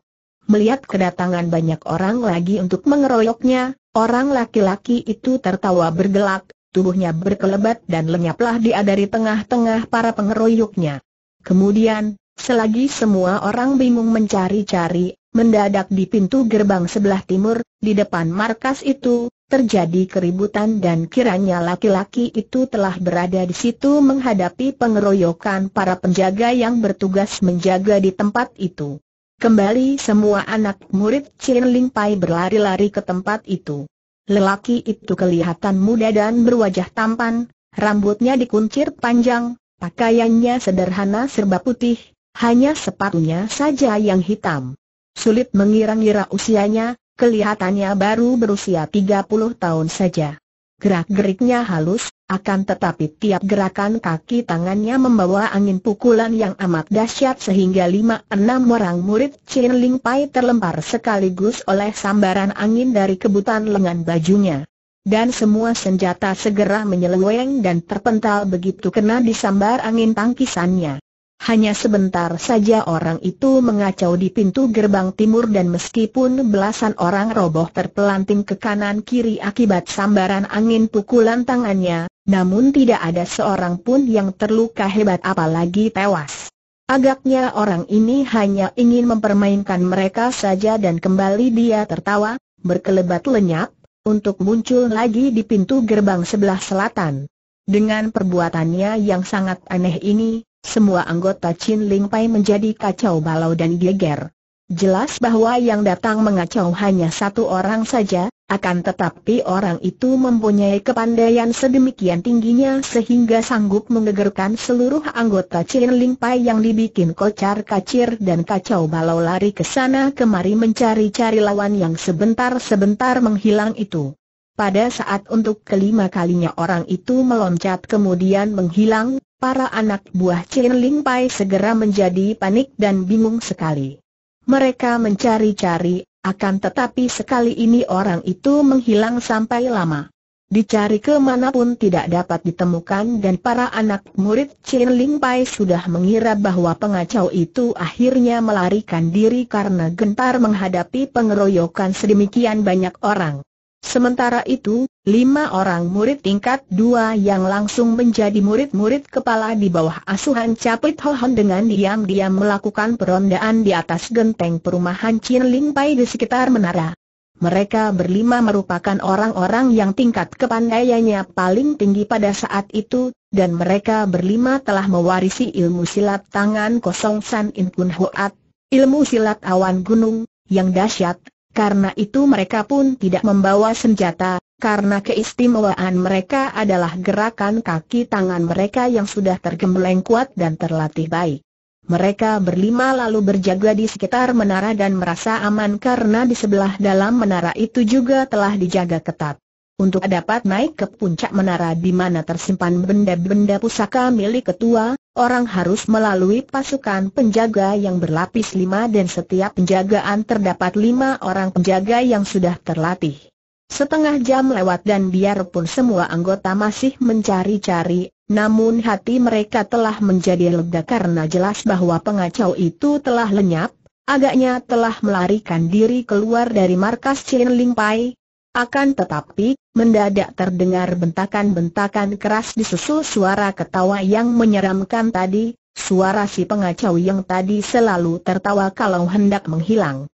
Speaker 1: Melihat kedatangan banyak orang lagi untuk mengeroyoknya, orang laki-laki itu tertawa bergelak, tubuhnya berkelebat dan lenyaplah dia dari tengah-tengah para pengeroyoknya. Kemudian, selagi semua orang bingung mencari-cari, mendadak di pintu gerbang sebelah timur, di depan markas itu, terjadi keributan dan kiranya laki-laki itu telah berada di situ menghadapi pengeroyokan para penjaga yang bertugas menjaga di tempat itu. Kembali semua anak murid Chin Ling Pai berlari-lari ke tempat itu. Lelaki itu kelihatan muda dan berwajah tampan, rambutnya dikuncir panjang, pakaiannya sederhana serba putih, hanya sepatunya saja yang hitam. Sulit mengira-ngira usianya, kelihatannya baru berusia 30 tahun saja. Gerak-geriknya halus, akan tetapi tiap gerakan kaki tangannya membawa angin pukulan yang amat dahsyat sehingga lima enam orang murid Chin Ling Pai terlempar sekaligus oleh sambaran angin dari kebutan lengan bajunya. Dan semua senjata segera menyeleweng dan terpental begitu kena disambar angin tangkisannya. Hanya sebentar saja orang itu mengacau di pintu gerbang timur dan meskipun belasan orang roboh terpelanting ke kanan kiri akibat sambaran angin pukulan tangannya, namun tidak ada seorang pun yang terluka hebat apalagi tewas. Agaknya orang ini hanya ingin mempermainkan mereka saja dan kembali dia tertawa, berkelebat lenyap, untuk muncul lagi di pintu gerbang sebelah selatan. Dengan perbuatannya yang sangat aneh ini, semua anggota Chin Ling Pai menjadi kacau balau dan geger. Jelas bahwa yang datang mengacau hanya satu orang saja, akan tetapi orang itu mempunyai kepandaian sedemikian tingginya sehingga sanggup mengegerkan seluruh anggota Cien Ling Pai yang dibikin kocar kacir dan kacau balau lari ke sana kemari mencari-cari lawan yang sebentar-sebentar menghilang itu. Pada saat untuk kelima kalinya orang itu meloncat kemudian menghilang, para anak buah Cien Ling Pai segera menjadi panik dan bingung sekali. Mereka mencari-cari akan tetapi sekali ini orang itu menghilang sampai lama. Dicari kemanapun tidak dapat ditemukan dan para anak murid Chin Ling Pai sudah mengira bahwa pengacau itu akhirnya melarikan diri karena gentar menghadapi pengeroyokan sedemikian banyak orang. Sementara itu, lima orang murid tingkat dua yang langsung menjadi murid-murid kepala di bawah asuhan Capit Hohon dengan diam-diam melakukan perondaan di atas genteng perumahan Chin Ling Pai di sekitar menara. Mereka berlima merupakan orang-orang yang tingkat kepandaiannya paling tinggi pada saat itu, dan mereka berlima telah mewarisi ilmu silat tangan kosong San In Kun Hoat, ilmu silat awan gunung, yang dahsyat, karena itu mereka pun tidak membawa senjata, karena keistimewaan mereka adalah gerakan kaki tangan mereka yang sudah tergembleng kuat dan terlatih baik. Mereka berlima lalu berjaga di sekitar menara dan merasa aman karena di sebelah dalam menara itu juga telah dijaga ketat. Untuk dapat naik ke puncak menara di mana tersimpan benda-benda pusaka milik ketua, orang harus melalui pasukan penjaga yang berlapis lima dan setiap penjagaan terdapat lima orang penjaga yang sudah terlatih. Setengah jam lewat dan biarpun semua anggota masih mencari-cari, namun hati mereka telah menjadi lega karena jelas bahwa pengacau itu telah lenyap, agaknya telah melarikan diri keluar dari markas Chin Ling Pai, akan tetapi, mendadak terdengar bentakan-bentakan keras disusul suara ketawa yang menyeramkan tadi, suara si pengacau yang tadi selalu tertawa kalau hendak menghilang.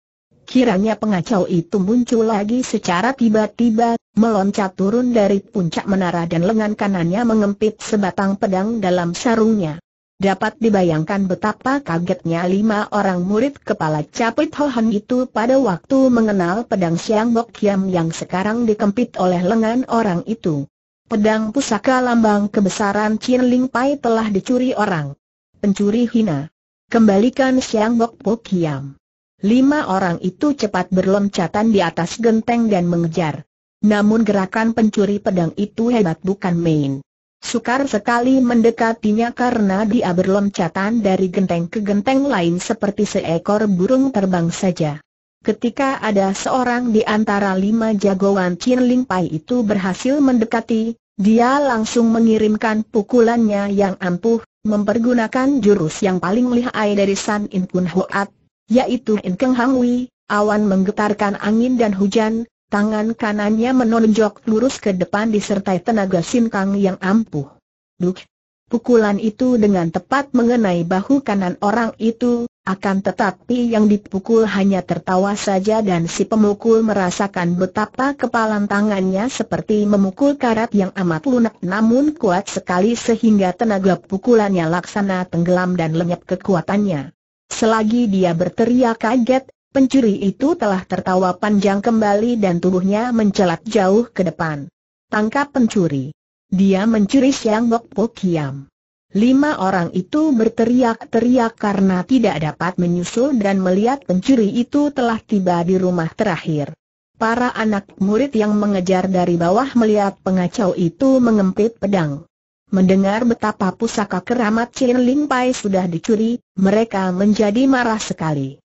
Speaker 1: Kiranya pengacau itu muncul lagi secara tiba-tiba, meloncat turun dari puncak menara dan lengan kanannya mengempit sebatang pedang dalam sarungnya. Dapat dibayangkan betapa kagetnya lima orang murid kepala capit Hohan itu pada waktu mengenal pedang Siang Bok Kiam yang sekarang dikempit oleh lengan orang itu. Pedang pusaka lambang kebesaran Chin Ling Pai telah dicuri orang. Pencuri hina. Kembalikan Siang Bok Bok Kiam. Lima orang itu cepat berloncatan di atas genteng dan mengejar. Namun gerakan pencuri pedang itu hebat bukan main. Sukar sekali mendekatinya karena dia berloncatan dari genteng ke genteng lain seperti seekor burung terbang saja. Ketika ada seorang di antara lima jagoan Chin Ling Pai itu berhasil mendekati, dia langsung mengirimkan pukulannya yang ampuh, mempergunakan jurus yang paling lihai dari San In Kun Hoat, yaitu In Keng Hang Wei, awan menggetarkan angin dan hujan, Tangan kanannya menonjok lurus ke depan disertai tenaga sinkang yang ampuh. Duk! Pukulan itu dengan tepat mengenai bahu kanan orang itu, akan tetapi yang dipukul hanya tertawa saja dan si pemukul merasakan betapa kepalan tangannya seperti memukul karat yang amat lunak namun kuat sekali sehingga tenaga pukulannya laksana tenggelam dan lenyap kekuatannya. Selagi dia berteriak kaget, Pencuri itu telah tertawa panjang kembali dan tubuhnya mencelat jauh ke depan. Tangkap pencuri. Dia mencuri Siang Bok Po Kiam. Lima orang itu berteriak-teriak karena tidak dapat menyusul dan melihat pencuri itu telah tiba di rumah terakhir. Para anak murid yang mengejar dari bawah melihat pengacau itu mengempit pedang. Mendengar betapa pusaka keramat Chin Ling Pai sudah dicuri, mereka menjadi marah sekali.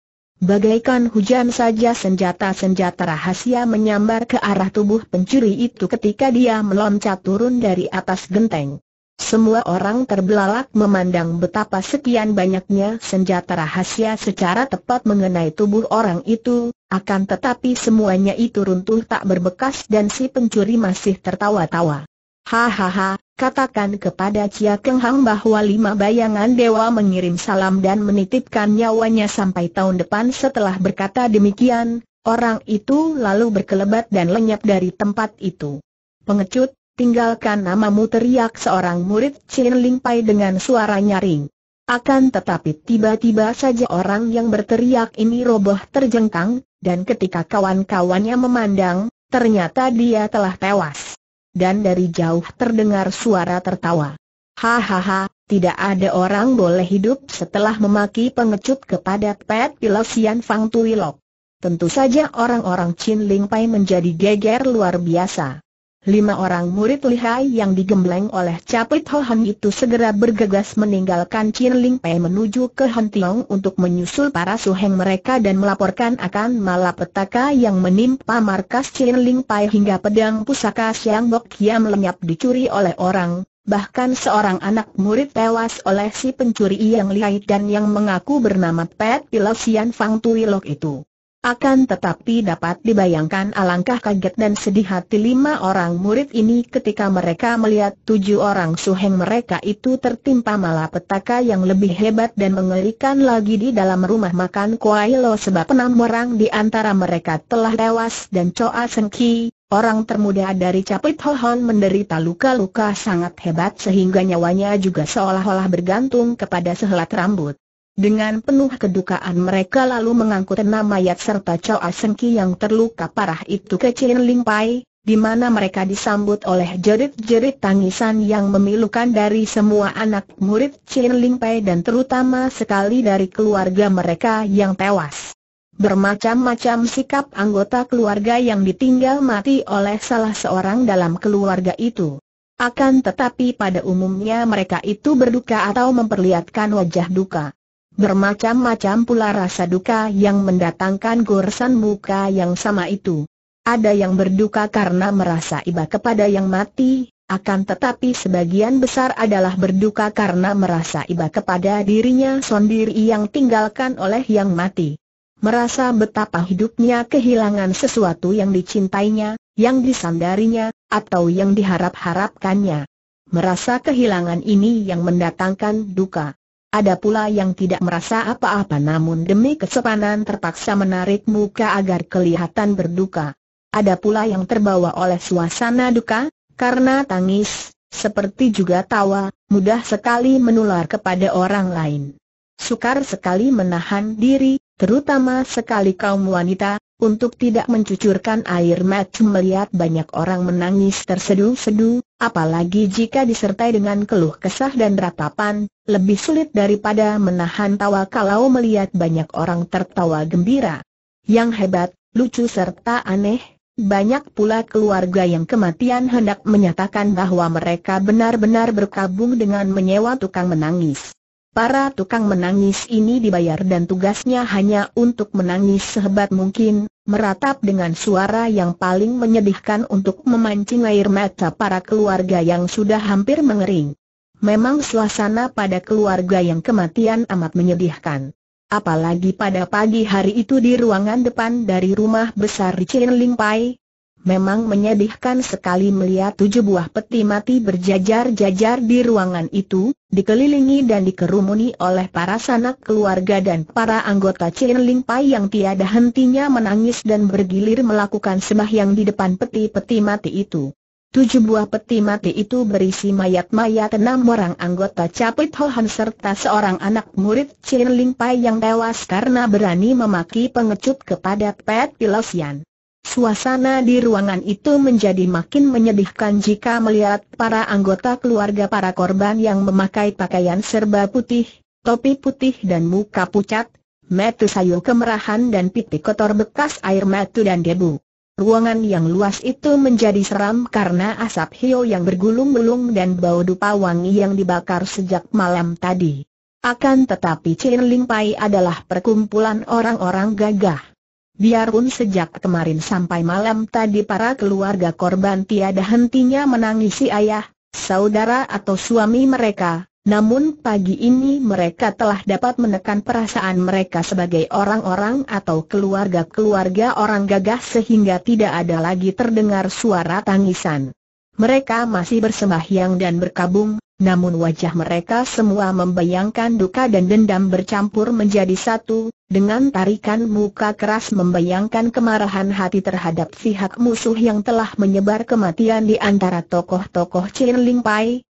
Speaker 1: Bagaikan hujan saja senjata-senjata rahasia menyambar ke arah tubuh pencuri itu ketika dia meloncat turun dari atas genteng. Semua orang terbelalak memandang betapa sekian banyaknya senjata rahasia secara tepat mengenai tubuh orang itu, akan tetapi semuanya itu runtuh tak berbekas dan si pencuri masih tertawa-tawa. Hahaha, Katakan kepada Chia Keng Hang bahwa lima bayangan dewa mengirim salam dan menitipkan nyawanya sampai tahun depan setelah berkata demikian, orang itu lalu berkelebat dan lenyap dari tempat itu. Pengecut, tinggalkan namamu teriak seorang murid Chin Ling Pai dengan suara nyaring. Akan tetapi tiba-tiba saja orang yang berteriak ini roboh terjengkang, dan ketika kawan-kawannya memandang, ternyata dia telah tewas dan dari jauh terdengar suara tertawa. Hahaha, tidak ada orang boleh hidup setelah memaki pengecut kepada Pet Pilosian Fang Fang Tuilok. Tentu saja orang-orang Chin Ling Pai menjadi geger luar biasa. Lima orang murid lihai yang digembleng oleh Capit Han itu segera bergegas meninggalkan Cirling Pei menuju ke Tiong untuk menyusul para suheng mereka dan melaporkan akan malapetaka yang menimpa markas Cirling Pei hingga pedang pusaka Siang Bok Kiam lenyap dicuri oleh orang. Bahkan seorang anak murid tewas oleh si pencuri yang lihai dan yang mengaku bernama Pet Pilosian Fang Tuilok itu. Akan tetapi dapat dibayangkan alangkah kaget dan sedih hati lima orang murid ini ketika mereka melihat tujuh orang suheng mereka itu tertimpa malapetaka yang lebih hebat dan mengerikan lagi di dalam rumah makan Kuailo sebab enam orang di antara mereka telah tewas dan Choa Sen orang termuda dari Capit Hohon menderita luka-luka sangat hebat sehingga nyawanya juga seolah-olah bergantung kepada sehelat rambut. Dengan penuh kedukaan mereka lalu mengangkut enam mayat serta Chow Asenki yang terluka parah itu ke Chin Ling Pai, di mana mereka disambut oleh jerit-jerit tangisan yang memilukan dari semua anak murid Chin Ling Pai dan terutama sekali dari keluarga mereka yang tewas. Bermacam-macam sikap anggota keluarga yang ditinggal mati oleh salah seorang dalam keluarga itu. Akan tetapi pada umumnya mereka itu berduka atau memperlihatkan wajah duka. Bermacam-macam pula rasa duka yang mendatangkan goresan muka yang sama itu. Ada yang berduka karena merasa iba kepada yang mati, akan tetapi sebagian besar adalah berduka karena merasa iba kepada dirinya sendiri yang tinggalkan oleh yang mati. Merasa betapa hidupnya kehilangan sesuatu yang dicintainya, yang disandarinya, atau yang diharap-harapkannya. Merasa kehilangan ini yang mendatangkan duka. Ada pula yang tidak merasa apa-apa namun demi kesepanan terpaksa menarik muka agar kelihatan berduka. Ada pula yang terbawa oleh suasana duka, karena tangis, seperti juga tawa, mudah sekali menular kepada orang lain. Sukar sekali menahan diri, terutama sekali kaum wanita, untuk tidak mencucurkan air mata melihat banyak orang menangis terseduh-seduh, apalagi jika disertai dengan keluh kesah dan ratapan, lebih sulit daripada menahan tawa kalau melihat banyak orang tertawa gembira. Yang hebat, lucu serta aneh, banyak pula keluarga yang kematian hendak menyatakan bahwa mereka benar-benar berkabung dengan menyewa tukang menangis. Para tukang menangis ini dibayar dan tugasnya hanya untuk menangis sehebat mungkin, meratap dengan suara yang paling menyedihkan untuk memancing air mata para keluarga yang sudah hampir mengering. Memang suasana pada keluarga yang kematian amat menyedihkan. Apalagi pada pagi hari itu di ruangan depan dari rumah besar Cien Ling Memang menyedihkan sekali melihat tujuh buah peti mati berjajar-jajar di ruangan itu, dikelilingi dan dikerumuni oleh para sanak keluarga dan para anggota Chen Ling Pai yang tiada hentinya menangis dan bergilir melakukan yang di depan peti-peti mati itu. Tujuh buah peti mati itu berisi mayat-mayat enam orang anggota Capit Hohan serta seorang anak murid Chen Ling Pai yang tewas karena berani memaki pengecut kepada Pet Pilosian. Suasana di ruangan itu menjadi makin menyedihkan jika melihat para anggota keluarga para korban yang memakai pakaian serba putih, topi putih dan muka pucat, metu sayu kemerahan dan pipi kotor bekas air metu dan debu. Ruangan yang luas itu menjadi seram karena asap hio yang bergulung-gulung dan bau dupa wangi yang dibakar sejak malam tadi. Akan tetapi Chin Ling Pai adalah perkumpulan orang-orang gagah. Biarpun sejak kemarin sampai malam tadi para keluarga korban tiada hentinya menangisi ayah, saudara atau suami mereka, namun pagi ini mereka telah dapat menekan perasaan mereka sebagai orang-orang atau keluarga-keluarga orang gagah sehingga tidak ada lagi terdengar suara tangisan. Mereka masih bersembahyang dan berkabung, namun wajah mereka semua membayangkan duka dan dendam bercampur menjadi satu, dengan tarikan muka keras membayangkan kemarahan hati terhadap pihak musuh yang telah menyebar kematian di antara tokoh-tokoh Chin Ling Pai,